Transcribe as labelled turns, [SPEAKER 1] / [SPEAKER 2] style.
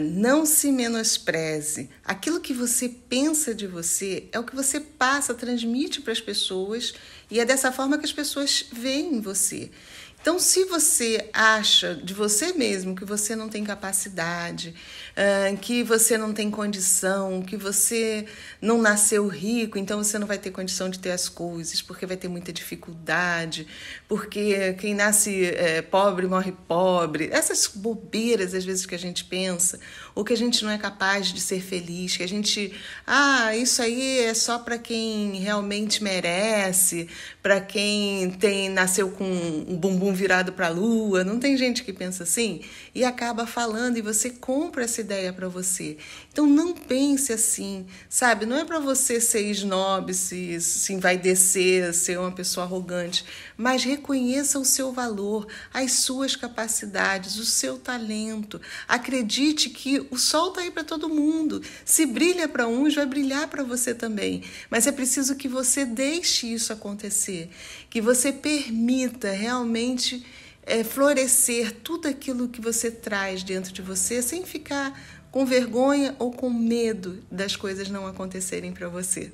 [SPEAKER 1] Não se menospreze. Aquilo que você pensa de você é o que você passa, transmite para as pessoas e é dessa forma que as pessoas veem você. Então, se você acha de você mesmo que você não tem capacidade, ah, que você não tem condição, que você não nasceu rico, então você não vai ter condição de ter as coisas, porque vai ter muita dificuldade, porque quem nasce é, pobre morre pobre. Essas bobeiras, às vezes, que a gente pensa, ou que a gente não é capaz de ser feliz, que a gente, ah, isso aí é só para quem realmente merece, para quem tem nasceu com um bumbum virado para a lua, não tem gente que pensa assim e acaba falando e você compra essa ideia para você. Então não pense assim, sabe? Não é para você ser snob, se, se vai descer, ser uma pessoa arrogante, mas reconheça o seu valor, as suas capacidades, o seu talento. Acredite que o sol está aí para todo mundo. Se brilha para uns, vai brilhar para você também. Mas é preciso que você deixe isso acontecer, que você permita realmente realmente é, florescer tudo aquilo que você traz dentro de você, sem ficar com vergonha ou com medo das coisas não acontecerem para você.